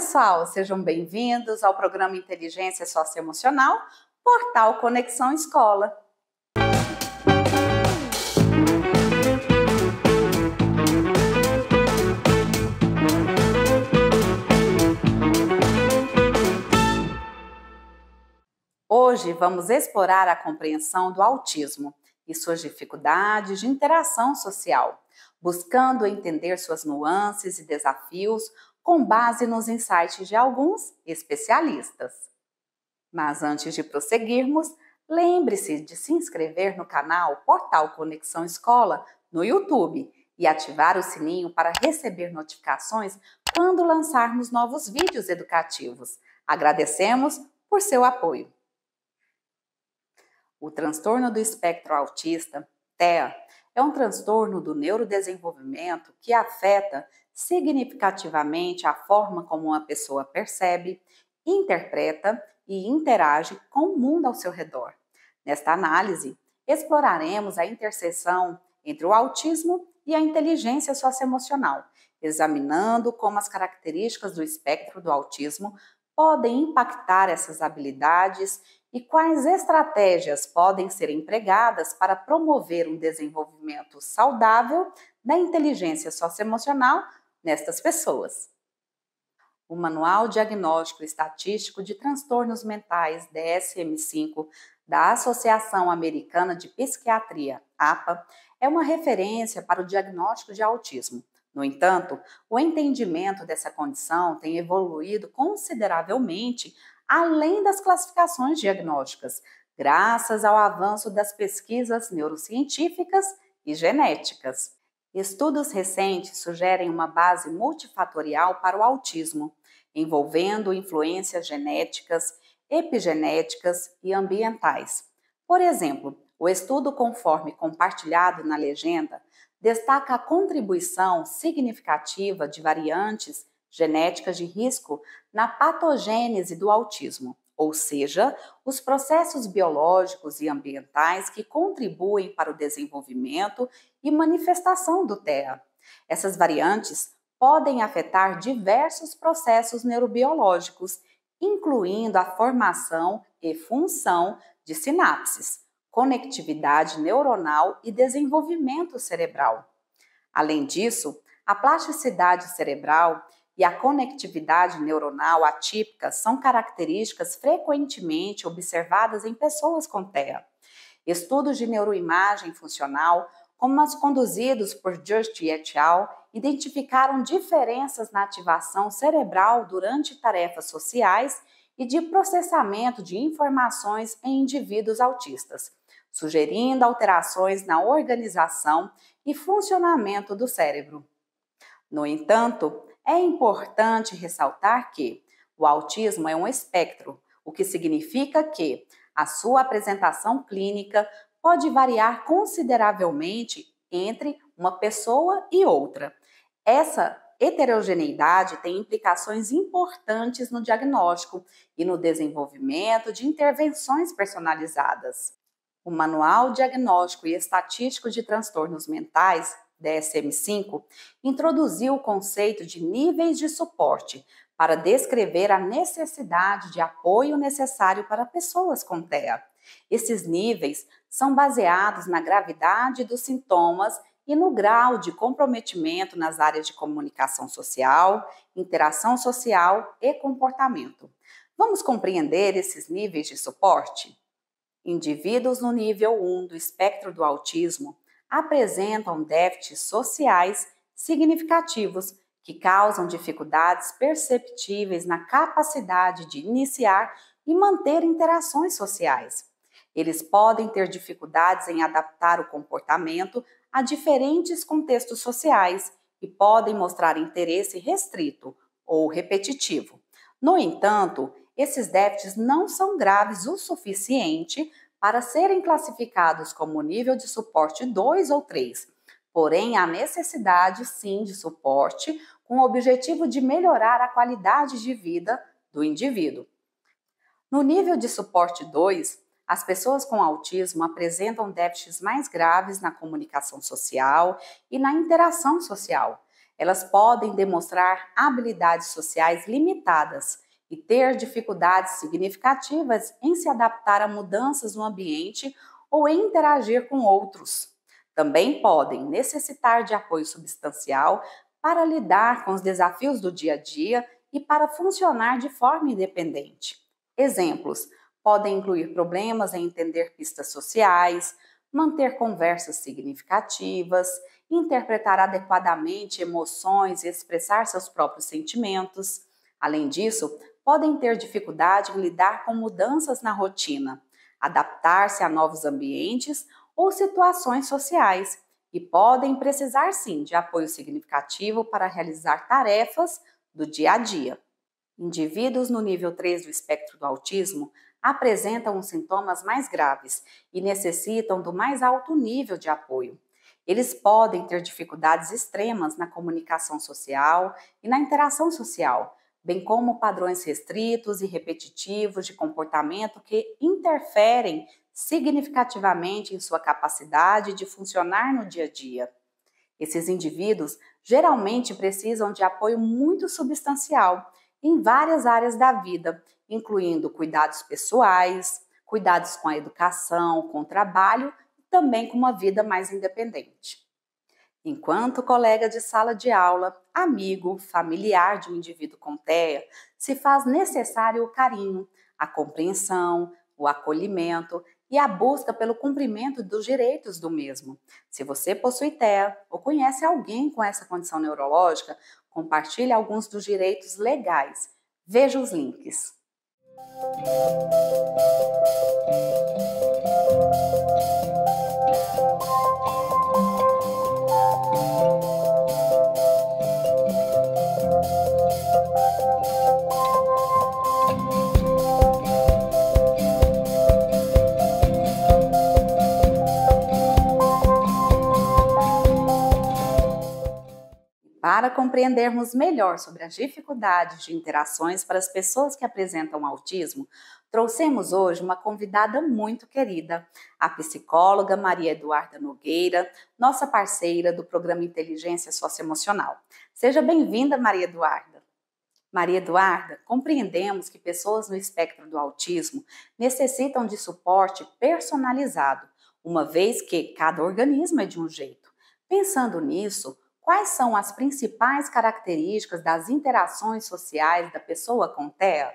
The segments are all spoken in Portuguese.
pessoal, sejam bem-vindos ao programa Inteligência Socioemocional, Portal Conexão Escola. Hoje vamos explorar a compreensão do autismo e suas dificuldades de interação social, buscando entender suas nuances e desafios com base nos insights de alguns especialistas. Mas antes de prosseguirmos, lembre-se de se inscrever no canal Portal Conexão Escola no YouTube e ativar o sininho para receber notificações quando lançarmos novos vídeos educativos. Agradecemos por seu apoio. O transtorno do espectro autista, TEA, é um transtorno do neurodesenvolvimento que afeta significativamente a forma como uma pessoa percebe, interpreta e interage com o mundo ao seu redor. Nesta análise, exploraremos a interseção entre o autismo e a inteligência socioemocional, examinando como as características do espectro do autismo podem impactar essas habilidades e quais estratégias podem ser empregadas para promover um desenvolvimento saudável da inteligência socioemocional nestas pessoas. O Manual Diagnóstico Estatístico de Transtornos Mentais DSM-5 da Associação Americana de Psiquiatria, APA, é uma referência para o diagnóstico de autismo. No entanto, o entendimento dessa condição tem evoluído consideravelmente além das classificações diagnósticas, graças ao avanço das pesquisas neurocientíficas e genéticas. Estudos recentes sugerem uma base multifatorial para o autismo, envolvendo influências genéticas, epigenéticas e ambientais. Por exemplo, o estudo conforme compartilhado na legenda destaca a contribuição significativa de variantes genéticas de risco na patogênese do autismo ou seja, os processos biológicos e ambientais que contribuem para o desenvolvimento e manifestação do TEA. Essas variantes podem afetar diversos processos neurobiológicos, incluindo a formação e função de sinapses, conectividade neuronal e desenvolvimento cerebral. Além disso, a plasticidade cerebral e a conectividade neuronal atípica são características frequentemente observadas em pessoas com TEA. Estudos de neuroimagem funcional, como os conduzidos por Just et al., identificaram diferenças na ativação cerebral durante tarefas sociais e de processamento de informações em indivíduos autistas, sugerindo alterações na organização e funcionamento do cérebro. No entanto, é importante ressaltar que o autismo é um espectro, o que significa que a sua apresentação clínica pode variar consideravelmente entre uma pessoa e outra. Essa heterogeneidade tem implicações importantes no diagnóstico e no desenvolvimento de intervenções personalizadas. O Manual Diagnóstico e Estatístico de Transtornos Mentais DSM-5, introduziu o conceito de níveis de suporte para descrever a necessidade de apoio necessário para pessoas com TEA. Esses níveis são baseados na gravidade dos sintomas e no grau de comprometimento nas áreas de comunicação social, interação social e comportamento. Vamos compreender esses níveis de suporte? Indivíduos no nível 1 do espectro do autismo apresentam déficits sociais significativos que causam dificuldades perceptíveis na capacidade de iniciar e manter interações sociais. Eles podem ter dificuldades em adaptar o comportamento a diferentes contextos sociais e podem mostrar interesse restrito ou repetitivo. No entanto, esses déficits não são graves o suficiente para serem classificados como nível de suporte 2 ou 3. Porém, há necessidade sim de suporte com o objetivo de melhorar a qualidade de vida do indivíduo. No nível de suporte 2, as pessoas com autismo apresentam déficits mais graves na comunicação social e na interação social. Elas podem demonstrar habilidades sociais limitadas e ter dificuldades significativas em se adaptar a mudanças no ambiente ou em interagir com outros. Também podem necessitar de apoio substancial para lidar com os desafios do dia a dia e para funcionar de forma independente. Exemplos podem incluir problemas em entender pistas sociais, manter conversas significativas, interpretar adequadamente emoções e expressar seus próprios sentimentos. Além disso, podem ter dificuldade em lidar com mudanças na rotina, adaptar-se a novos ambientes ou situações sociais e podem precisar sim de apoio significativo para realizar tarefas do dia a dia. Indivíduos no nível 3 do espectro do autismo apresentam os sintomas mais graves e necessitam do mais alto nível de apoio. Eles podem ter dificuldades extremas na comunicação social e na interação social, bem como padrões restritos e repetitivos de comportamento que interferem significativamente em sua capacidade de funcionar no dia a dia. Esses indivíduos geralmente precisam de apoio muito substancial em várias áreas da vida, incluindo cuidados pessoais, cuidados com a educação, com o trabalho e também com uma vida mais independente. Enquanto colega de sala de aula, amigo, familiar de um indivíduo com TEA, se faz necessário o carinho, a compreensão, o acolhimento e a busca pelo cumprimento dos direitos do mesmo. Se você possui TEA ou conhece alguém com essa condição neurológica, compartilhe alguns dos direitos legais. Veja os links. Música Para compreendermos melhor sobre as dificuldades de interações para as pessoas que apresentam autismo, trouxemos hoje uma convidada muito querida, a psicóloga Maria Eduarda Nogueira, nossa parceira do programa Inteligência Socioemocional. Seja bem-vinda, Maria Eduarda. Maria Eduarda, compreendemos que pessoas no espectro do autismo necessitam de suporte personalizado, uma vez que cada organismo é de um jeito. Pensando nisso, quais são as principais características das interações sociais da pessoa com TEA?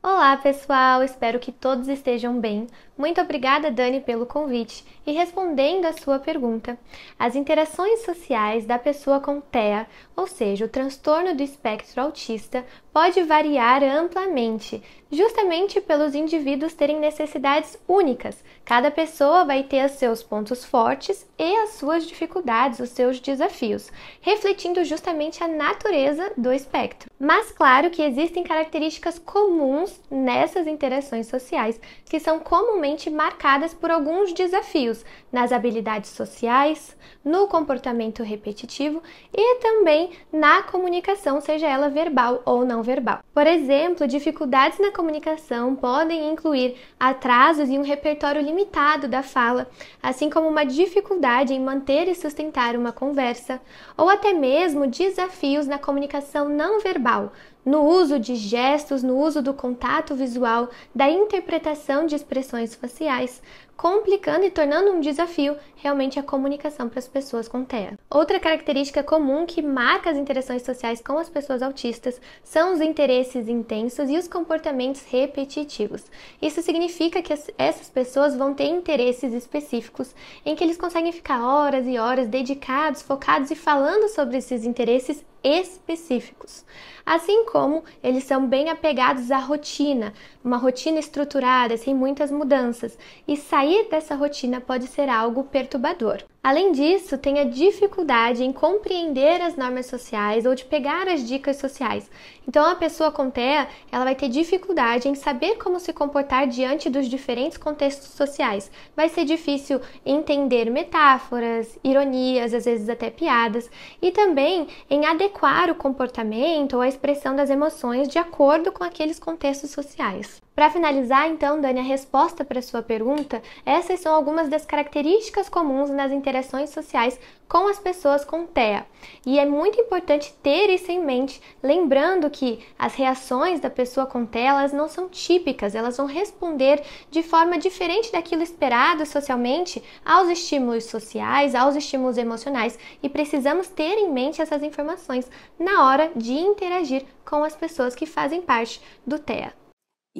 Olá, pessoal! Espero que todos estejam bem. Muito obrigada, Dani, pelo convite. E respondendo à sua pergunta, as interações sociais da pessoa com TEA, ou seja, o transtorno do espectro autista, pode variar amplamente, justamente pelos indivíduos terem necessidades únicas. Cada pessoa vai ter os seus pontos fortes e as suas dificuldades, os seus desafios, refletindo justamente a natureza do espectro. Mas claro que existem características comuns nessas interações sociais, que são comumente marcadas por alguns desafios nas habilidades sociais, no comportamento repetitivo e também na comunicação, seja ela verbal ou não verbal. Por exemplo, dificuldades na comunicação podem incluir atrasos e um repertório limitado da fala, assim como uma dificuldade em manter e sustentar uma conversa, ou até mesmo desafios na comunicação não verbal, no uso de gestos, no uso do contato visual, da interpretação de expressões faciais, complicando e tornando um desafio realmente a comunicação para as pessoas com TEA. Outra característica comum que marca as interações sociais com as pessoas autistas são os interesses intensos e os comportamentos repetitivos. Isso significa que essas pessoas vão ter interesses específicos em que eles conseguem ficar horas e horas dedicados, focados e falando sobre esses interesses específicos. Assim como eles são bem apegados à rotina, uma rotina estruturada, sem muitas mudanças, e sair dessa rotina pode ser algo perturbador. Além disso, tem a dificuldade em compreender as normas sociais ou de pegar as dicas sociais. Então, a pessoa com TEA, ela vai ter dificuldade em saber como se comportar diante dos diferentes contextos sociais. Vai ser difícil entender metáforas, ironias, às vezes até piadas, e também em adequar o comportamento ou a expressão das emoções de acordo com aqueles contextos sociais. Para finalizar, então, Dani, a resposta para sua pergunta, essas são algumas das características comuns nas interações sociais com as pessoas com TEA. E é muito importante ter isso em mente, lembrando que as reações da pessoa com TEA elas não são típicas, elas vão responder de forma diferente daquilo esperado socialmente aos estímulos sociais, aos estímulos emocionais, e precisamos ter em mente essas informações na hora de interagir com as pessoas que fazem parte do TEA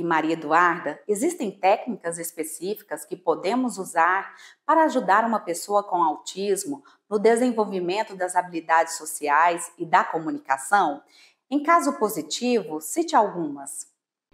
e Maria Eduarda, existem técnicas específicas que podemos usar para ajudar uma pessoa com autismo no desenvolvimento das habilidades sociais e da comunicação? Em caso positivo, cite algumas.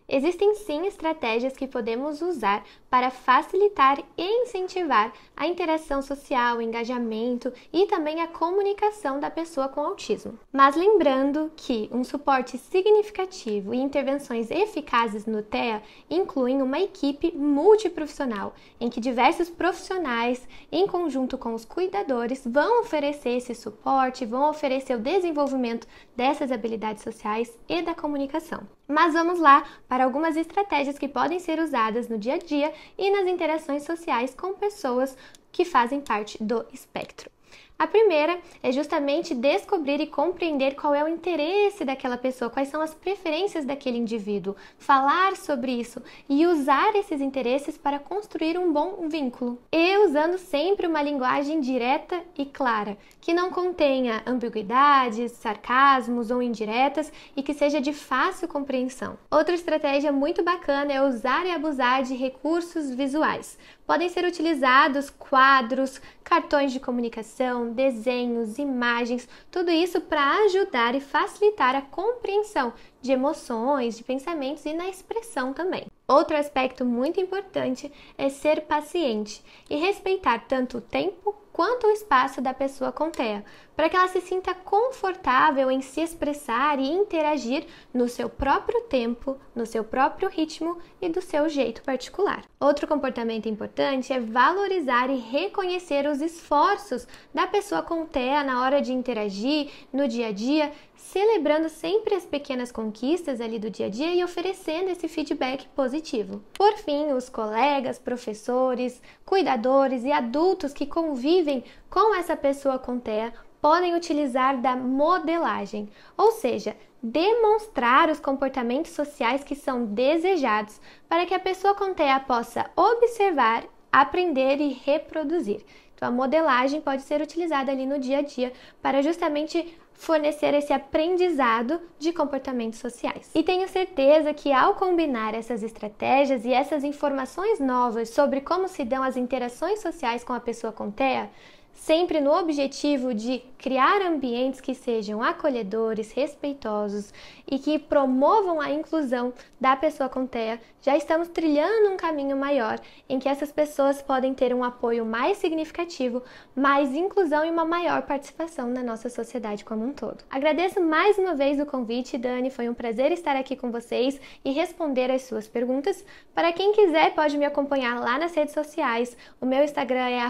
Existem sim estratégias que podemos usar para facilitar e incentivar a interação social, o engajamento e também a comunicação da pessoa com autismo. Mas lembrando que um suporte significativo e intervenções eficazes no TEA incluem uma equipe multiprofissional, em que diversos profissionais, em conjunto com os cuidadores, vão oferecer esse suporte, vão oferecer o desenvolvimento dessas habilidades sociais e da comunicação. Mas vamos lá para algumas estratégias que podem ser usadas no dia a dia e nas interações sociais com pessoas que fazem parte do espectro. A primeira é justamente descobrir e compreender qual é o interesse daquela pessoa, quais são as preferências daquele indivíduo, falar sobre isso e usar esses interesses para construir um bom vínculo. E usando sempre uma linguagem direta e clara, que não contenha ambiguidades, sarcasmos ou indiretas e que seja de fácil compreensão. Outra estratégia muito bacana é usar e abusar de recursos visuais. Podem ser utilizados quadros, cartões de comunicação, desenhos, imagens, tudo isso para ajudar e facilitar a compreensão de emoções, de pensamentos e na expressão também. Outro aspecto muito importante é ser paciente e respeitar tanto o tempo quanto o espaço da pessoa com TEA, para que ela se sinta confortável em se expressar e interagir no seu próprio tempo, no seu próprio ritmo e do seu jeito particular. Outro comportamento importante é valorizar e reconhecer os esforços da pessoa com TEA na hora de interagir no dia a dia, celebrando sempre as pequenas conquistas ali do dia a dia e oferecendo esse feedback positivo. Por fim, os colegas, professores, cuidadores e adultos que convivem com essa pessoa com TEA podem utilizar da modelagem, ou seja, demonstrar os comportamentos sociais que são desejados para que a pessoa com TEA possa observar, aprender e reproduzir. Então, a modelagem pode ser utilizada ali no dia a dia para justamente fornecer esse aprendizado de comportamentos sociais. E tenho certeza que ao combinar essas estratégias e essas informações novas sobre como se dão as interações sociais com a pessoa com TEA, sempre no objetivo de criar ambientes que sejam acolhedores, respeitosos e que promovam a inclusão da pessoa com TEA, já estamos trilhando um caminho maior em que essas pessoas podem ter um apoio mais significativo, mais inclusão e uma maior participação na nossa sociedade como um todo. Agradeço mais uma vez o convite, Dani, foi um prazer estar aqui com vocês e responder às suas perguntas. Para quem quiser, pode me acompanhar lá nas redes sociais. O meu Instagram é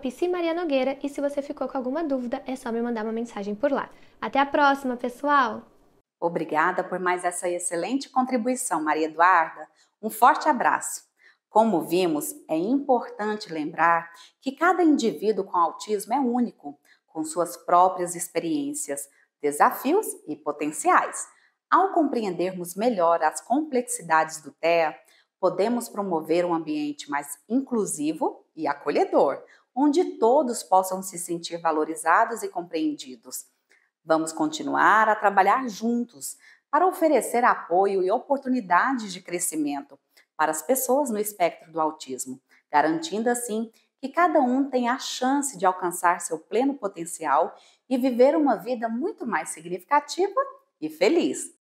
@pcmarianogueira Instagram e se você ficou com alguma dúvida, é só me mandar uma mensagem por lá. Até a próxima, pessoal! Obrigada por mais essa excelente contribuição, Maria Eduarda. Um forte abraço. Como vimos, é importante lembrar que cada indivíduo com autismo é único, com suas próprias experiências, desafios e potenciais. Ao compreendermos melhor as complexidades do TEA, podemos promover um ambiente mais inclusivo e acolhedor, onde todos possam se sentir valorizados e compreendidos. Vamos continuar a trabalhar juntos para oferecer apoio e oportunidades de crescimento para as pessoas no espectro do autismo, garantindo assim que cada um tenha a chance de alcançar seu pleno potencial e viver uma vida muito mais significativa e feliz.